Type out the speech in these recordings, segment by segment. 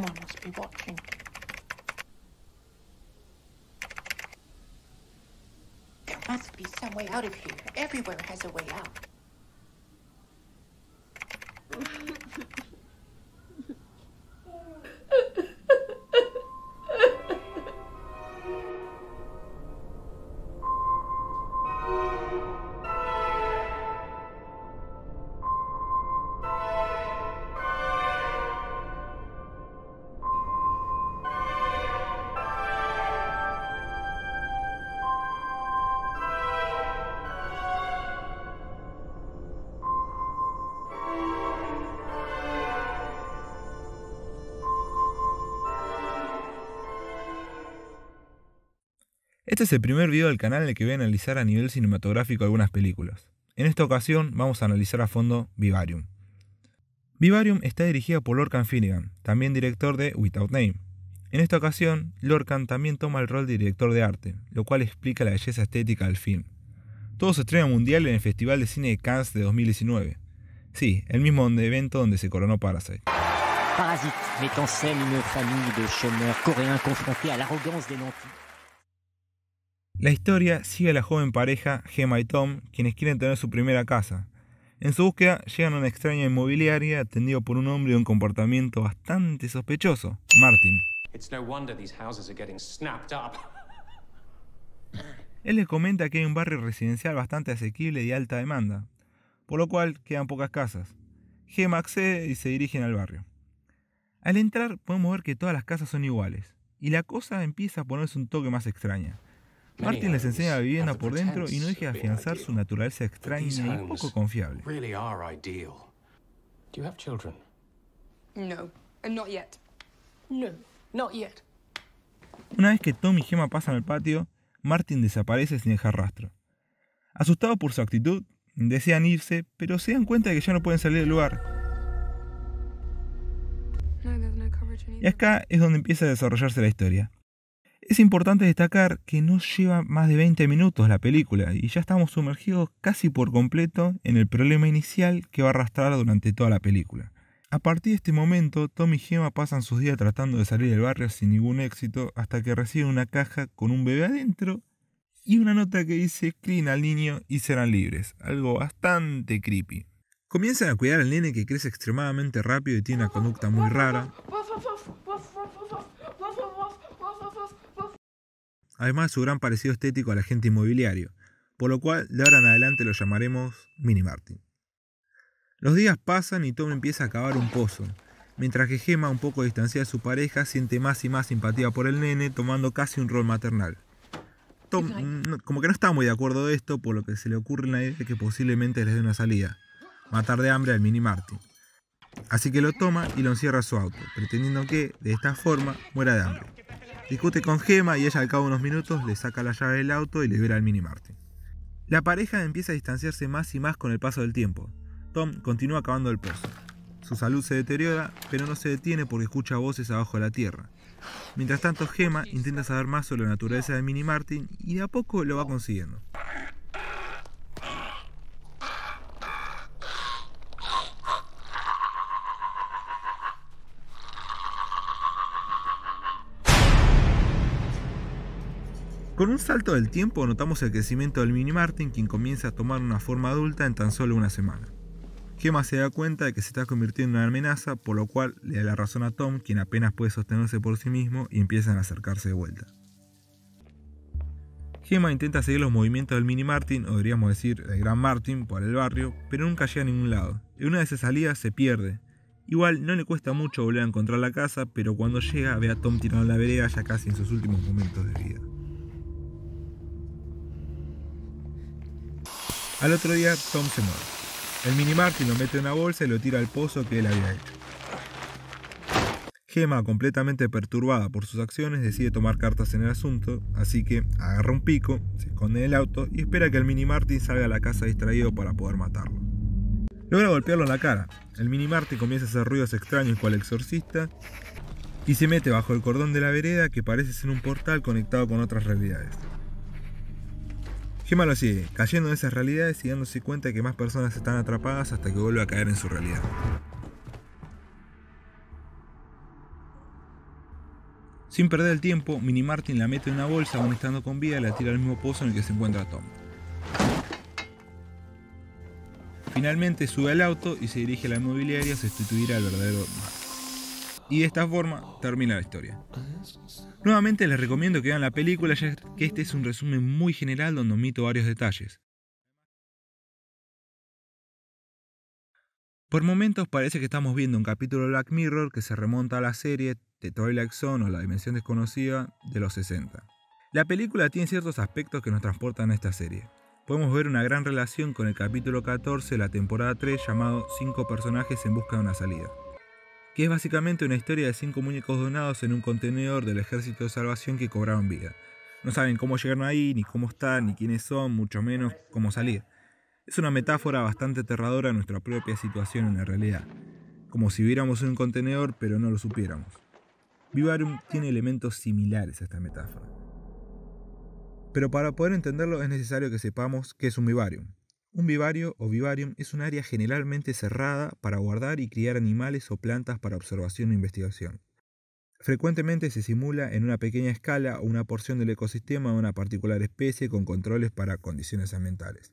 Someone must be watching. There must be some way out of here. Everywhere has a way out. Este es el primer video del canal en el que voy a analizar a nivel cinematográfico algunas películas. En esta ocasión vamos a analizar a fondo Vivarium. Vivarium está dirigida por Lorcan Finnegan, también director de Without Name. En esta ocasión, Lorcan también toma el rol de director de arte, lo cual explica la belleza estética del film. Todo se estrena mundial en el Festival de Cine de Cannes de 2019. Sí, el mismo evento donde se coronó Parasite. Parasite en de la historia sigue a la joven pareja Gemma y Tom, quienes quieren tener su primera casa. En su búsqueda llegan a una extraña inmobiliaria atendido por un hombre de un comportamiento bastante sospechoso, Martin. Él les comenta que hay un barrio residencial bastante asequible y de alta demanda, por lo cual quedan pocas casas. Gemma accede y se dirigen al barrio. Al entrar podemos ver que todas las casas son iguales, y la cosa empieza a ponerse un toque más extraña. Martin les enseña la vivienda por dentro y no deje de afianzar su naturaleza extraña y poco confiable. Una vez que Tom y Gemma pasan al patio, Martin desaparece sin dejar rastro. Asustados por su actitud, desean irse, pero se dan cuenta de que ya no pueden salir del lugar. Y acá es donde empieza a desarrollarse la historia. Es importante destacar que no lleva más de 20 minutos la película y ya estamos sumergidos casi por completo en el problema inicial que va a arrastrar durante toda la película. A partir de este momento, Tom y Gemma pasan sus días tratando de salir del barrio sin ningún éxito hasta que reciben una caja con un bebé adentro y una nota que dice clean al niño y serán libres, algo bastante creepy. Comienzan a cuidar al nene que crece extremadamente rápido y tiene una conducta muy rara. además su gran parecido estético al agente inmobiliario, por lo cual de ahora en adelante lo llamaremos Mini Martin. Los días pasan y Tom empieza a cavar un pozo, mientras que Gemma, un poco distanciada de su pareja, siente más y más simpatía por el nene, tomando casi un rol maternal. Tom, como que no está muy de acuerdo de esto, por lo que se le ocurre en la idea que posiblemente les dé una salida, matar de hambre al Mini Martin. Así que lo toma y lo encierra a su auto, pretendiendo que, de esta forma, muera de hambre. Discute con Gema y ella al cabo de unos minutos le saca la llave del auto y libera al Mini Martin. La pareja empieza a distanciarse más y más con el paso del tiempo. Tom continúa acabando el pozo. Su salud se deteriora, pero no se detiene porque escucha voces abajo de la tierra. Mientras tanto, Gemma intenta saber más sobre la naturaleza de Mini Martin y de a poco lo va consiguiendo. Con un salto del tiempo notamos el crecimiento del Mini Martin, quien comienza a tomar una forma adulta en tan solo una semana. Gemma se da cuenta de que se está convirtiendo en una amenaza, por lo cual le da la razón a Tom, quien apenas puede sostenerse por sí mismo, y empiezan a acercarse de vuelta. Gemma intenta seguir los movimientos del Mini Martin, o deberíamos decir del Gran Martin, por el barrio, pero nunca llega a ningún lado. En una de esas salidas se pierde. Igual no le cuesta mucho volver a encontrar la casa, pero cuando llega ve a Tom tirando la vereda ya casi en sus últimos momentos de vida. Al otro día, Tom se muere. El mini Martin lo mete en una bolsa y lo tira al pozo que él había hecho. Gemma, completamente perturbada por sus acciones, decide tomar cartas en el asunto, así que agarra un pico, se esconde en el auto y espera que el mini Martin salga a la casa distraído para poder matarlo. Logra golpearlo en la cara. El mini Martin comienza a hacer ruidos extraños cual exorcista y se mete bajo el cordón de la vereda que parece ser un portal conectado con otras realidades. Qué malo sigue, cayendo en esas realidades y dándose cuenta de que más personas están atrapadas hasta que vuelve a caer en su realidad. Sin perder el tiempo, Mini Martin la mete en una bolsa, aún estando con vida, y la tira al mismo pozo en el que se encuentra Tom. Finalmente sube al auto y se dirige a la inmobiliaria a sustituir al verdadero Tom y de esta forma termina la historia. Nuevamente les recomiendo que vean la película ya que este es un resumen muy general donde omito varios detalles. Por momentos parece que estamos viendo un capítulo de Black Mirror que se remonta a la serie The Twilight Zone o La Dimensión Desconocida de los 60. La película tiene ciertos aspectos que nos transportan a esta serie. Podemos ver una gran relación con el capítulo 14 de la temporada 3 llamado 5 personajes en busca de una salida que es básicamente una historia de cinco muñecos donados en un contenedor del Ejército de Salvación que cobraron vida. No saben cómo llegaron ahí, ni cómo están, ni quiénes son, mucho menos cómo salir. Es una metáfora bastante aterradora a nuestra propia situación en la realidad, como si viéramos un contenedor pero no lo supiéramos. Vivarium tiene elementos similares a esta metáfora. Pero para poder entenderlo es necesario que sepamos qué es un vivarium. Un vivario o vivarium es un área generalmente cerrada para guardar y criar animales o plantas para observación o e investigación. Frecuentemente se simula en una pequeña escala una porción del ecosistema de una particular especie con controles para condiciones ambientales.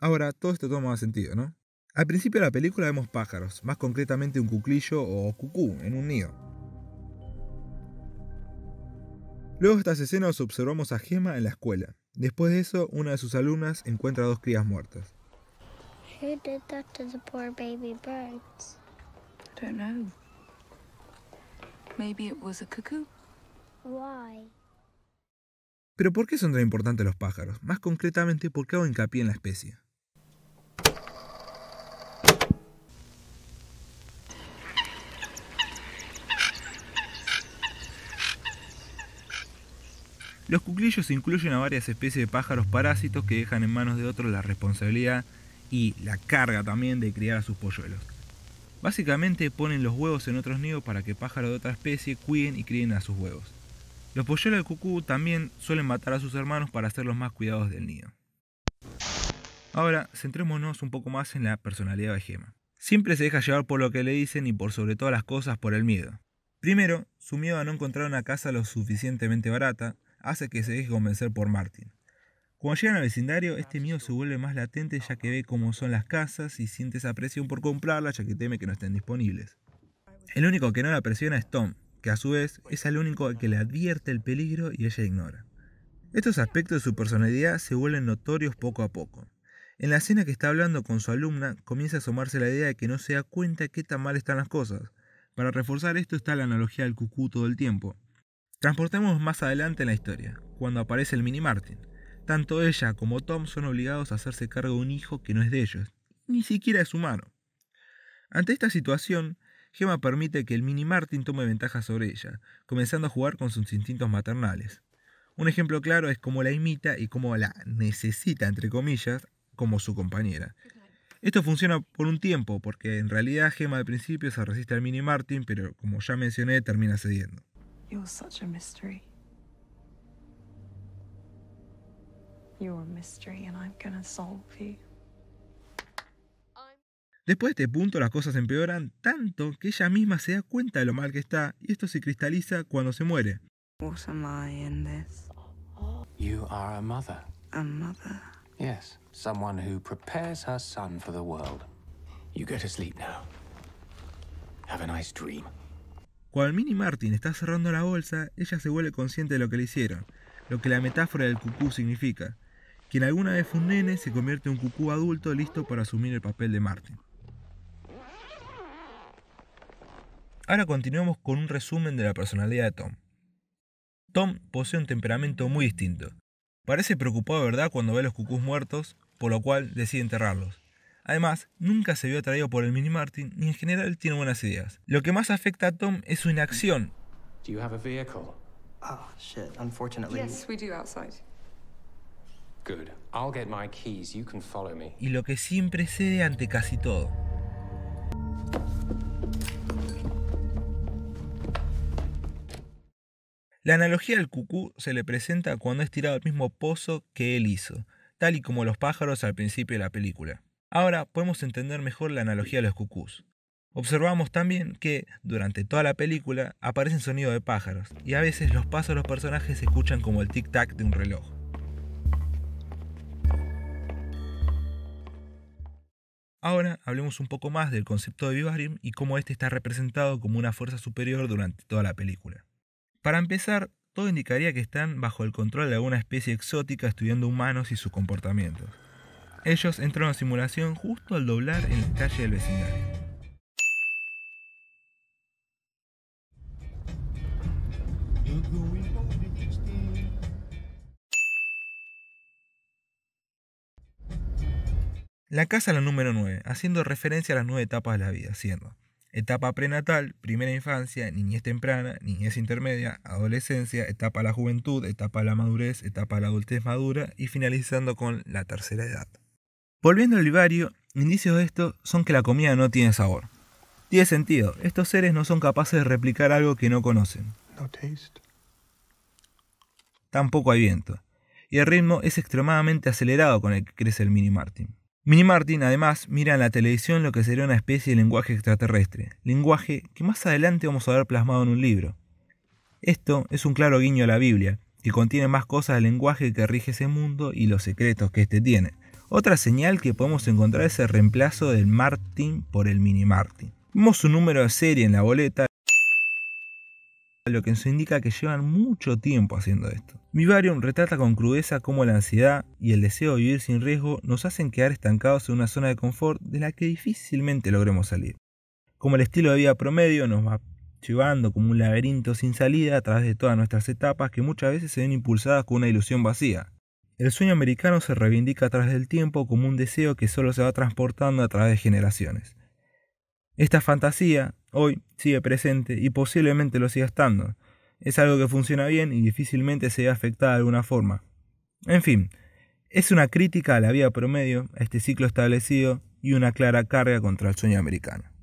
Ahora, todo esto toma sentido, ¿no? Al principio de la película vemos pájaros, más concretamente un cuclillo o cucú en un nido. Luego de estas escenas observamos a Gema en la escuela. Después de eso, una de sus alumnas encuentra dos crías muertas. Who did that to the poor baby birds? I don't know. Maybe it was a cuckoo. Why? Pero ¿por qué son tan importantes los pájaros? Más concretamente, ¿por qué hago hincapié en la especie? Los cuclillos incluyen a varias especies de pájaros parásitos que dejan en manos de otros la responsabilidad y la carga también de criar a sus polluelos. Básicamente ponen los huevos en otros nidos para que pájaros de otra especie cuiden y críen a sus huevos. Los polluelos de cucú también suelen matar a sus hermanos para hacerlos más cuidados del nido. Ahora, centrémonos un poco más en la personalidad de Gema. Siempre se deja llevar por lo que le dicen y por sobre todas las cosas por el miedo. Primero, su miedo a no encontrar una casa lo suficientemente barata hace que se deje convencer por Martin. Cuando llegan al vecindario, este miedo se vuelve más latente ya que ve cómo son las casas y siente esa presión por comprarlas ya que teme que no estén disponibles. El único que no la presiona es Tom, que a su vez es el único que le advierte el peligro y ella ignora. Estos aspectos de su personalidad se vuelven notorios poco a poco. En la escena que está hablando con su alumna, comienza a asomarse la idea de que no se da cuenta qué tan mal están las cosas. Para reforzar esto está la analogía del cucú todo el tiempo. Transportemos más adelante en la historia, cuando aparece el mini Martin tanto ella como Tom son obligados a hacerse cargo de un hijo que no es de ellos, ni siquiera es humano. Ante esta situación, Gemma permite que el mini Martin tome ventaja sobre ella, comenzando a jugar con sus instintos maternales. Un ejemplo claro es cómo la imita y cómo la necesita, entre comillas, como su compañera. Esto funciona por un tiempo, porque en realidad Gemma al principio se resiste al mini Martin, pero como ya mencioné, termina cediendo. Después de este punto las cosas empeoran tanto que ella misma se da cuenta de lo mal que está y esto se cristaliza cuando se muere. a Cuando el Mini Martin está cerrando la bolsa, ella se vuelve consciente de lo que le hicieron, lo que la metáfora del cucú significa quien alguna vez fue un nene, se convierte en un cucú adulto listo para asumir el papel de Martin. Ahora continuamos con un resumen de la personalidad de Tom. Tom posee un temperamento muy distinto. Parece preocupado verdad cuando ve a los cucús muertos, por lo cual decide enterrarlos. Además, nunca se vio atraído por el mini Martin y en general tiene buenas ideas. Lo que más afecta a Tom es su inacción. Ah, shit, unfortunately. Yes, we y lo que siempre cede ante casi todo. La analogía del cucú se le presenta cuando es tirado al mismo pozo que él hizo, tal y como los pájaros al principio de la película. Ahora podemos entender mejor la analogía de los cucús. Observamos también que, durante toda la película, aparecen sonidos de pájaros, y a veces los pasos de los personajes se escuchan como el tic-tac de un reloj. Ahora hablemos un poco más del concepto de Vivarium y cómo este está representado como una fuerza superior durante toda la película. Para empezar, todo indicaría que están bajo el control de alguna especie exótica estudiando humanos y sus comportamientos. Ellos entran en simulación justo al doblar en la calle del vecindario. La casa la número 9, haciendo referencia a las nueve etapas de la vida, siendo etapa prenatal, primera infancia, niñez temprana, niñez intermedia, adolescencia, etapa de la juventud, etapa de la madurez, etapa de la adultez madura y finalizando con la tercera edad. Volviendo al vivario, indicios de esto son que la comida no tiene sabor. Tiene sentido, estos seres no son capaces de replicar algo que no conocen. No taste. Tampoco hay viento. Y el ritmo es extremadamente acelerado con el que crece el mini Martin. Minimartin además mira en la televisión lo que sería una especie de lenguaje extraterrestre, lenguaje que más adelante vamos a ver plasmado en un libro. Esto es un claro guiño a la Biblia, que contiene más cosas del lenguaje que rige ese mundo y los secretos que éste tiene. Otra señal que podemos encontrar es el reemplazo del Martin por el Mini Martin. Vemos su número de serie en la boleta lo que nos indica que llevan mucho tiempo haciendo esto. Vivarium retrata con crudeza cómo la ansiedad y el deseo de vivir sin riesgo nos hacen quedar estancados en una zona de confort de la que difícilmente logremos salir. Como el estilo de vida promedio nos va llevando como un laberinto sin salida a través de todas nuestras etapas que muchas veces se ven impulsadas con una ilusión vacía. El sueño americano se reivindica a través del tiempo como un deseo que solo se va transportando a través de generaciones. Esta fantasía Hoy sigue presente y posiblemente lo siga estando. Es algo que funciona bien y difícilmente se ve afectada de alguna forma. En fin, es una crítica a la vida promedio, a este ciclo establecido y una clara carga contra el sueño americano.